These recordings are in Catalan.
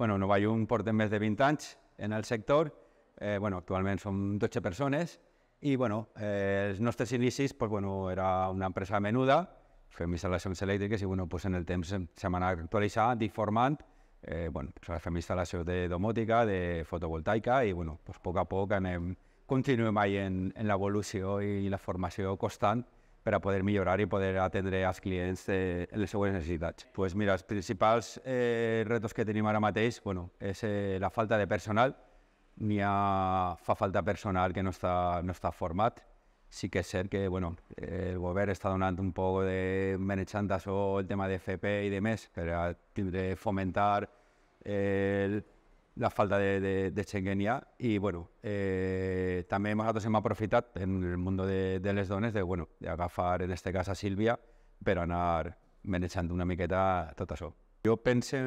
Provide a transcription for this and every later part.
Bueno, Nova Llum portem més de 20 anys en el sector, eh, bueno, actualment som 12 persones i bueno, eh, els nostres inicis pues, bueno, era una empresa menuda, fem instal·lacions elèctriques i bueno, pues, en el temps se van i informant, eh, bueno, pues, fem instal·lació de domòtica, de fotovoltaica i bueno, pues, a poc a poc anem, continuem mai en, en l'evolució i la formació constant per a poder millorar i poder atendre als clients eh, les següents necessitats. Pues mira, els principals eh, retos que tenim ara mateix bueno, és eh, la falta de personal. N'hi ha... fa falta personal que no està, no està format. Sí que és cert que bueno, el govern està donant un poc de menetxantes o el tema de FP i de més per a fomentar el, la falta de, de, de Schengen y bueno, eh, también nosotros ha aprovechado en el mundo de, de les dones de, bueno, de agafar en este cas a Sílvia per anar manejant una miqueta tot això. Jo penso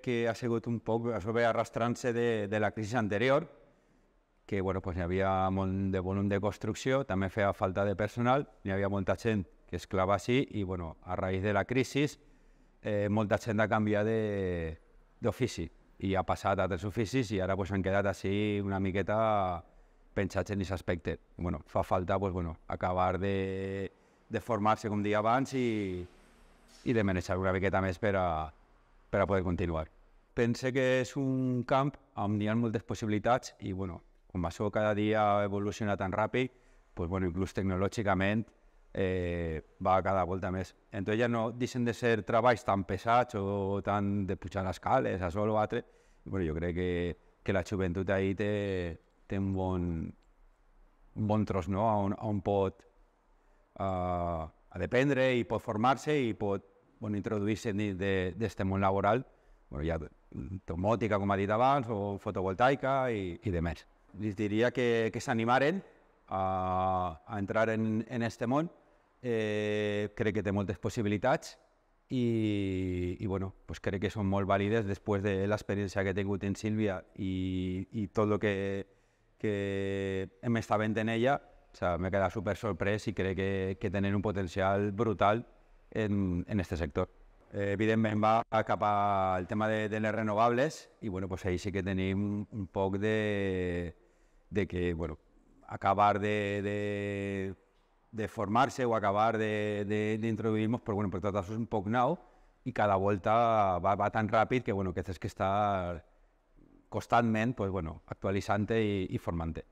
que ha sigut un poc, això ve arrastrant-se de, de la crisi anterior, que bueno, pues, hi havia molt de volum de construcció, també feia falta de personal, hi havia molta gent que es clava així i bueno, a raïs de la crisi eh, molta gent ha canviat d'ofici i ha passat a altres oficis i ara pues, han quedat així una miqueta pensats en aquest aspecte. Bueno, fa falta pues, bueno, acabar de, de formar-se, com dia abans, i, i de manejar una miqueta més per a, per a poder continuar. Pense que és un camp on hi ha moltes possibilitats i, bueno, com això cada dia evoluciona tan ràpid, pues, bueno, inclús tecnològicament eh, va cada volta més. Entonces ja no deixen de ser treballs tan pesats o tan de pujar les cales, a sol o altre. Bueno, jo crec que, que la joventut ahí té, té un bon, un bon tros no? on, on pot uh, a dependre i pot formar-se i pot bueno, introduir-se dins d'aquest món laboral, bueno, ha tomòtica, com ha dit abans, o fotovoltaica i, i de més. Els diria que, que s'animaren a, a entrar en, en este món eh, crec que té moltes possibilitats i, i bueno, pues crec que són molt vàlides després de l'experiència que he tingut en Sílvia i, i tot el que, que em està vent en ella, o sea, m'he quedat super sorprès i crec que, que tenen un potencial brutal en, en este sector. Eh, Evidentment va cap al tema de, de les renovables i bueno, pues ahí sí que tenim un poc de, de que bueno, acabar de, de de formarse o acabar de, de, de nos però bueno, per tot això és un poc nou i cada volta va, va tan ràpid que bueno, que tens que estar constantment pues, bueno, actualitzant-te i, i formant-te.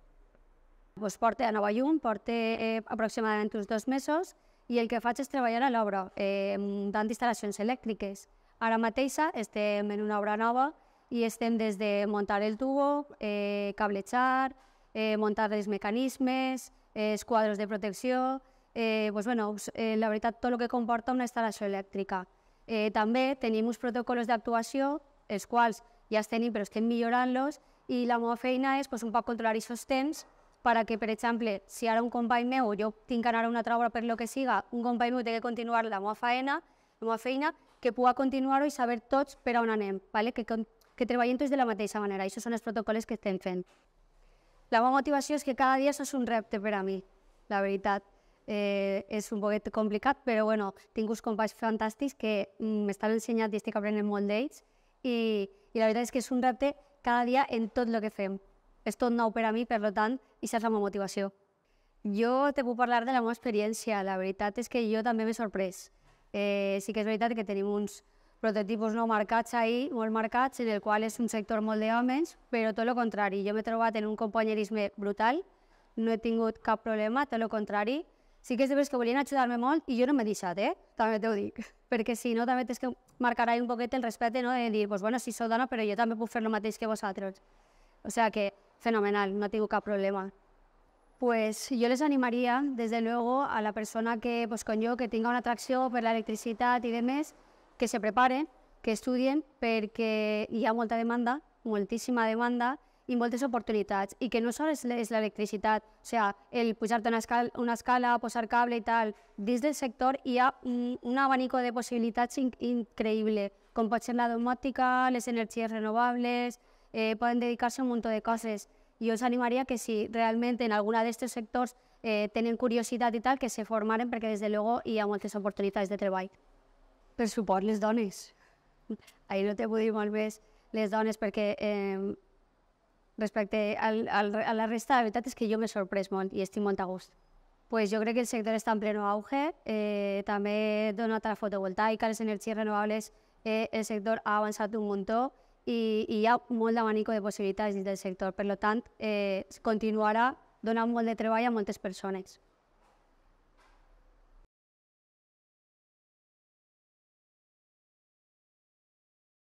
Pues porte a Nova Llum, porte eh, aproximadament uns dos mesos i el que faig és treballar a l'obra, eh, muntant instal·lacions elèctriques. Ara mateixa estem en una obra nova i estem des de muntar el tubo, eh, cablejar, eh, muntar els mecanismes, eh, els quadres de protecció... Eh, pues, bueno, eh, la veritat, tot el que comporta una instal·lació elèctrica. Eh, també tenim uns protocols d'actuació, els quals ja els tenim però estem millorant-los, i la meva feina és pues, un poc controlar aquests temps per que, per exemple, si ara un company meu, jo tinc que anar a una traura per lo que siga, un company meu té que continuar la meva feina, la meva feina, que pugui continuar-ho i saber tots per on anem, ¿vale? que, que treballem tots de la mateixa manera. Això són els protocols que estem fent. La meva motivació és que cada dia és un repte per a mi, la veritat. Eh, és un poquet complicat, però bueno, tinc uns companys fantàstics que mm, m'estan ensenyant i estic aprenent molt d'ells i, i la veritat és que és un repte cada dia en tot el que fem. És tot nou per a mi, per tant, i és la meva motivació. Jo te puc parlar de la meva experiència. La veritat és que jo també m'he sorprès. Eh, sí que és veritat que tenim uns, prototipos no marcats ahir, molt marcats, en el qual és un sector molt d'homes, però tot el contrari. Jo m'he trobat en un companyerisme brutal, no he tingut cap problema, tot el contrari. Sí que és de que volien ajudar-me molt i jo no m'he deixat, eh? També t'ho dic. Perquè si no, també tens que marcar un poquet el respecte, no? De dir, pues bueno, sí, sou dona, però jo també puc fer el mateix que vosaltres. O sigui que, fenomenal, no he tingut cap problema. Pues jo les animaria, des de luego, a la persona que, pues, com jo, que tingui una atracció per l'electricitat i demés, més, que se preparen, que estudien, perquè hi ha molta demanda, moltíssima demanda, i moltes oportunitats, i que no sols és l'electricitat, o sigui, el pujar-te una, escala, una escala, posar cable i tal, dins del sector hi ha un, un abanico de possibilitats in, increïble, com pot ser la domòtica, les energies renovables, eh, poden dedicar-se a un munt de coses. Jo us animaria que si realment en alguna d'aquests sectors eh, tenen curiositat i tal, que se formaren perquè des de llavors hi ha moltes oportunitats de treball. Per suport, les dones. Ahir no te vull dir molt més les dones perquè eh, respecte al, a la resta, la veritat és que jo m'he sorprès molt i estic molt a gust. Pues jo crec que el sector està en pleno auge, eh, també donat a la fotovoltaica, les energies renovables, eh, el sector ha avançat un muntó i, i hi ha molt d'abanico de possibilitats dins del sector. Per tant, eh, continuarà donant molt de treball a moltes persones.